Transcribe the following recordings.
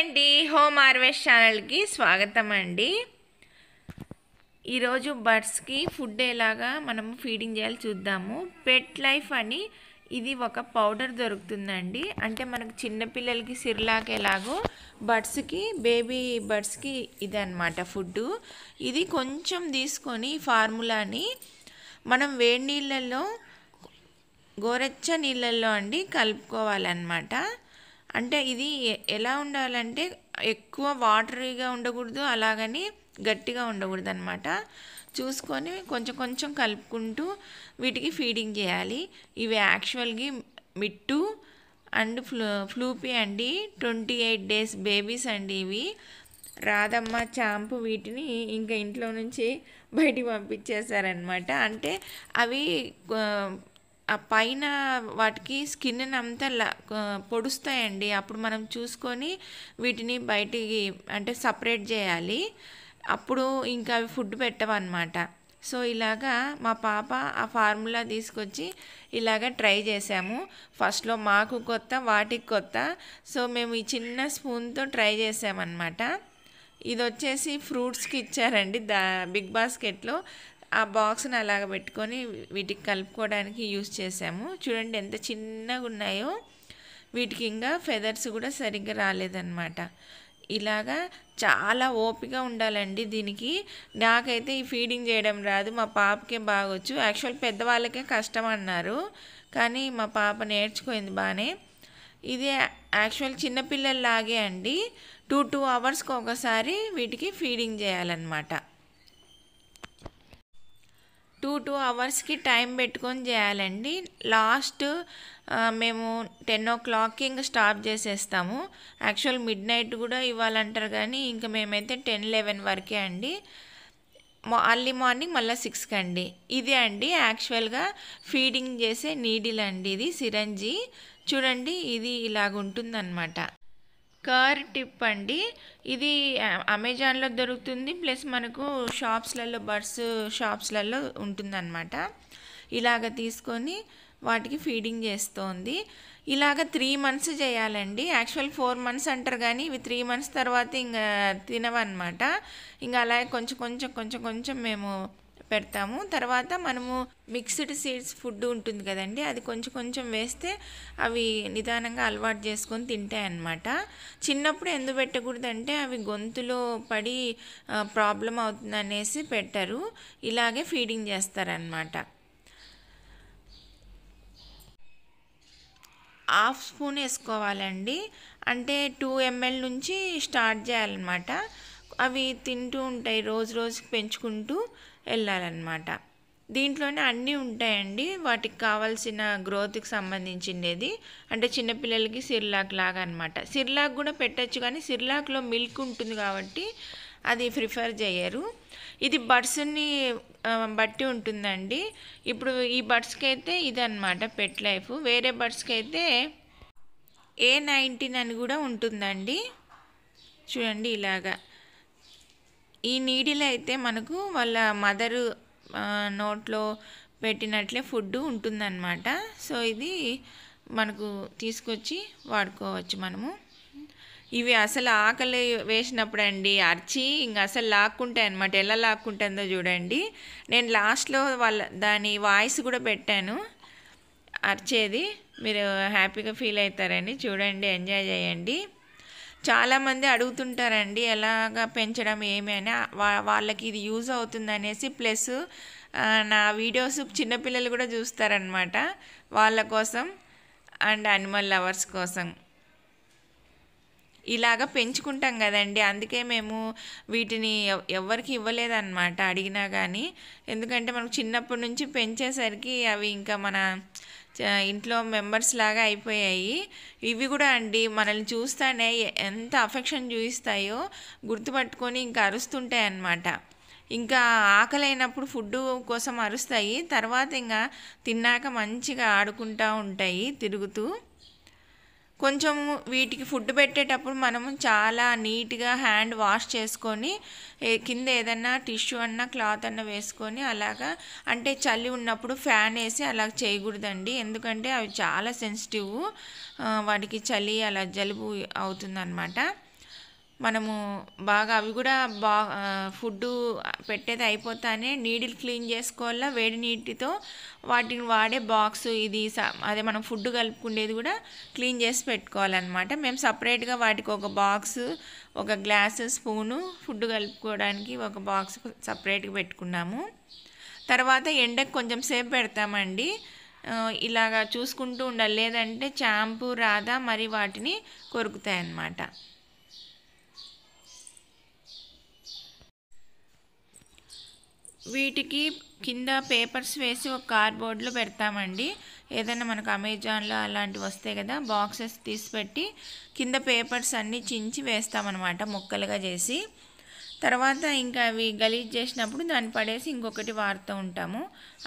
అండి home harvest ఛానల్కి స్వాగతం అండి ఈరోజు బర్డ్స్కి ఫుడ్ ఎలాగా మనము ఫీడింగ్ చేయాలి చూద్దాము పెట్ లైఫ్ అని ఇది ఒక పౌడర్ దొరుకుతుందండి అంటే మనకు చిన్నపిల్లలకి సిర్లాక్ ఎలాగో బర్డ్స్కి బేబీ బర్డ్స్కి ఇది అనమాట ఫుడ్ ఇది కొంచెం తీసుకొని ఫార్ములాని మనం వేడి నీళ్ళల్లో గోరెచ్చ నీళ్ళల్లో అండి కలుపుకోవాలన్నమాట అంటే ఇది ఎలా ఉండాలంటే ఎక్కువ వాటరీగా ఉండకూడదు అలాగని గట్టిగా ఉండకూడదు అనమాట చూసుకొని కొంచెం కొంచెం కలుపుకుంటూ వీటికి ఫీడింగ్ చేయాలి ఇవి యాక్చువల్గా మిట్టు అండ్ ఫ్లూ ఫ్లూపీ అండి ట్వంటీ ఎయిట్ డేస్ బేబీస్ అండి ఇవి రాధమ్మ చాంపు వీటిని ఇంకా ఇంట్లో నుంచి బయటికి పంపించేశారనమాట అంటే అవి ఆ పైన వాటికి స్కిన్ అంతా పొడుస్తాయండి అప్పుడు మనం చూసుకొని వీటిని బయటికి అంటే సపరేట్ చేయాలి అప్పుడు ఇంకా అవి ఫుడ్ పెట్టవన్నమాట సో ఇలాగా మా పాప ఆ ఫార్ములా తీసుకొచ్చి ఇలాగ ట్రై చేసాము ఫస్ట్లో మాకు కొత్త వాటికి కొత్త సో మేము ఈ చిన్న స్పూన్తో ట్రై చేసామన్నమాట ఇది వచ్చేసి ఫ్రూట్స్కి ఇచ్చారండి దా బిగ్ బాస్కెట్లో ఆ బాక్స్ని అలాగ పెట్టుకొని వీటికి కలుపుకోవడానికి యూజ్ చేసాము చూడండి ఎంత చిన్నగా ఉన్నాయో వీటికి ఇంకా ఫెదర్స్ కూడా సరిగ్గా రాలేదన్నమాట ఇలాగా చాలా ఓపిక ఉండాలండి దీనికి నాకైతే ఈ ఫీడింగ్ చేయడం రాదు మా పాపకే బాగొచ్చు యాక్చువల్ పెద్దవాళ్ళకే కష్టం అన్నారు కానీ మా పాప నేర్చుకుంది బాగానే ఇది యాక్చువల్ చిన్నపిల్లల్లాగే అండి టూ టూ అవర్స్కి ఒకసారి వీటికి ఫీడింగ్ చేయాలన్నమాట టూ టూ అవర్స్కి టైం పెట్టుకొని చేయాలండి లాస్ట్ మేము టెన్ ఓ క్లాక్కి ఇంకా స్టాప్ చేసేస్తాము యాక్చువల్ మిడ్ నైట్ కూడా ఇవ్వాలంటారు కానీ ఇంకా మేమైతే టెన్ లెవెన్ వరకే అండి అర్లీ మార్నింగ్ మళ్ళీ సిక్స్కి అండి ఇదే అండి యాక్చువల్గా ఫీడింగ్ చేసే నీడిల్ అండి ఇది సిరంజీ చూడండి ఇది ఇలాగ ఉంటుందన్నమాట కర్ టిప్ అండి ఇది అమెజాన్లో దొరుకుతుంది ప్లస్ మనకు షాప్స్లలో బర్స్ షాప్స్లలో ఉంటుందన్నమాట ఇలాగ తీసుకొని వాటికి ఫీడింగ్ చేస్తోంది ఇలాగ త్రీ మంత్స్ చేయాలండి యాక్చువల్ ఫోర్ మంత్స్ అంటారు కానీ ఇవి త్రీ మంత్స్ తర్వాత ఇంకా తినవన్నమాట ఇంకా అలాగే కొంచెం కొంచెం కొంచెం కొంచెం మేము పెడతాము తర్వాత మనము మిక్స్డ్ సీడ్స్ ఫుడ్ ఉంటుంది కదండి అది కొంచెం కొంచెం వేస్తే అవి నిదానంగా అలవాటు చేసుకొని తింటాయి అన్నమాట చిన్నప్పుడు ఎందు పెట్టకూడదంటే అవి గొంతులో పడి ప్రాబ్లం అవుతుంది అనేసి పెట్టరు ఇలాగే ఫీడింగ్ చేస్తారనమాట హాఫ్ స్పూన్ వేసుకోవాలండి అంటే టూ ఎంఎల్ నుంచి స్టార్ట్ చేయాలన్నమాట అవి తింటూ ఉంటాయి రోజు రోజుకి పెంచుకుంటూ వెళ్ళాలన్నమాట దీంట్లోనే అన్నీ ఉంటాయండి వాటికి కావాల్సిన గ్రోత్కి సంబంధించినది అంటే చిన్నపిల్లలకి సిర్లాక్ లాగా అనమాట సిర్లాక్ కూడా పెట్టచ్చు కానీ సిర్లాక్లో మిల్క్ ఉంటుంది కాబట్టి అది ప్రిఫర్ చేయరు ఇది బర్డ్స్ని బట్టి ఉంటుందండి ఇప్పుడు ఈ బర్డ్స్కి అయితే ఇది అనమాట పెట్ లైఫ్ వేరే బర్డ్స్కి అయితే ఏ నైన్టీన్ అని కూడా ఉంటుందండి చూడండి ఇలాగా ఈ నీడిలో అయితే మనకు వాళ్ళ మదరు నోట్లో పెట్టినట్లే ఫుడ్ ఉంటుందన్నమాట సో ఇది మనకు తీసుకొచ్చి వాడుకోవచ్చు మనము ఇవి అసలు ఆకలి వేసినప్పుడు అండి అరిచి ఇంక అసలు లాక్కుంటాయి అనమాట ఎలా లాక్కుంటుందో చూడండి నేను లాస్ట్లో వాళ్ళ దాని వాయిస్ కూడా పెట్టాను అరిచేది మీరు హ్యాపీగా ఫీల్ అవుతారండి చూడండి ఎంజాయ్ చేయండి చాలామంది అడుగుతుంటారండి ఎలాగ పెంచడం ఏమి అని వాళ్ళకి ఇది యూజ్ అవుతుంది అనేసి ప్లస్ నా వీడియోస్ చిన్నపిల్లలు కూడా చూస్తారనమాట వాళ్ళ కోసం అండ్ అనిమల్ లవర్స్ కోసం ఇలాగ పెంచుకుంటాం కదండి అందుకే మేము వీటిని ఎవరికి ఇవ్వలేదన్నమాట అడిగినా కానీ ఎందుకంటే మనం చిన్నప్పటి నుంచి పెంచేసరికి అవి ఇంకా మన ఇంట్లో మెంబర్స్ లాగా అయిపోయాయి ఇవి కూడా అండి మనల్ని చూస్తానే ఎంత అఫెక్షన్ చూపిస్తాయో గుర్తుపట్టుకొని ఇంకా అరుస్తుంటాయి అన్నమాట ఇంకా ఆకలైనప్పుడు ఫుడ్ కోసం అరుస్తాయి తర్వాత ఇంకా తిన్నాక మంచిగా ఆడుకుంటూ ఉంటాయి తిరుగుతూ కొంచెం వీటికి ఫుడ్ పెట్టేటప్పుడు మనము చాలా నీట్గా హ్యాండ్ వాష్ చేసుకొని కింద ఏదన్నా టిష్యూ అన్నా క్లాత్ అన్నా వేసుకొని అలాగా అంటే చలి ఉన్నప్పుడు ఫ్యాన్ వేసి అలా చేయకూడదండి ఎందుకంటే అవి చాలా సెన్సిటివ్ వాటికి చలి అలా జలుబు అవుతుందన్నమాట మనము బాగా అవి కూడా బా ఫుడ్డు పెట్టేది అయిపోతానే నీడిల్ క్లీన్ చేసుకోవాలా వేడి నీటితో వాటిని వాడే బాక్స్ ఇది అదే మనం ఫుడ్ కలుపుకునేది కూడా క్లీన్ చేసి పెట్టుకోవాలన్నమాట మేము సపరేట్గా వాటికి ఒక బాక్స్ ఒక గ్లాస్ స్పూను ఫుడ్ కలుపుకోవడానికి ఒక బాక్స్ సపరేట్గా పెట్టుకున్నాము తర్వాత ఎండకు కొంచెం సేపు పెడతామండి ఇలాగా చూసుకుంటూ ఉండాలి లేదంటే చాంపు రాధ మరి వాటిని కొరుకుతాయి అన్నమాట వీటికి కింద పేపర్స్ వేసి ఒక కార్డ్బోర్డ్లో పెడతామండి ఏదైనా మనకు అమెజాన్లో అలాంటివి వస్తాయి కదా బాక్సెస్ తీసి పెట్టి కింద పేపర్స్ అన్నీ చించి వేస్తామన్నమాట ముక్కలుగా చేసి తర్వాత ఇంకా అవి గలీజ్ చేసినప్పుడు దాన్ని పడేసి ఇంకొకటి వారుతూ ఉంటాము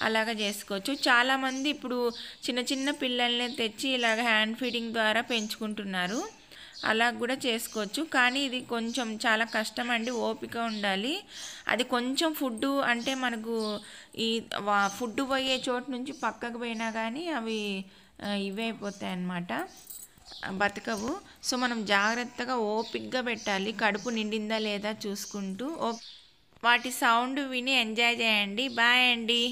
అలాగ చేసుకోవచ్చు చాలామంది ఇప్పుడు చిన్న చిన్న పిల్లల్ని తెచ్చి ఇలాగ హ్యాండ్ ఫీడింగ్ ద్వారా పెంచుకుంటున్నారు అలా కూడా చేసుకోవచ్చు కానీ ఇది కొంచెం చాలా కష్టం అండి ఓపిక ఉండాలి అది కొంచెం ఫుడ్ అంటే మనకు ఈ ఫుడ్ పోయే చోటు నుంచి పక్కకు పోయినా కానీ అవి ఇవైపోతాయి అన్నమాట బతకవు సో మనం జాగ్రత్తగా ఓపిక్గా పెట్టాలి కడుపు నిండిందా లేదా చూసుకుంటూ వాటి సౌండ్ విని ఎంజాయ్ చేయండి బాయ్ అండి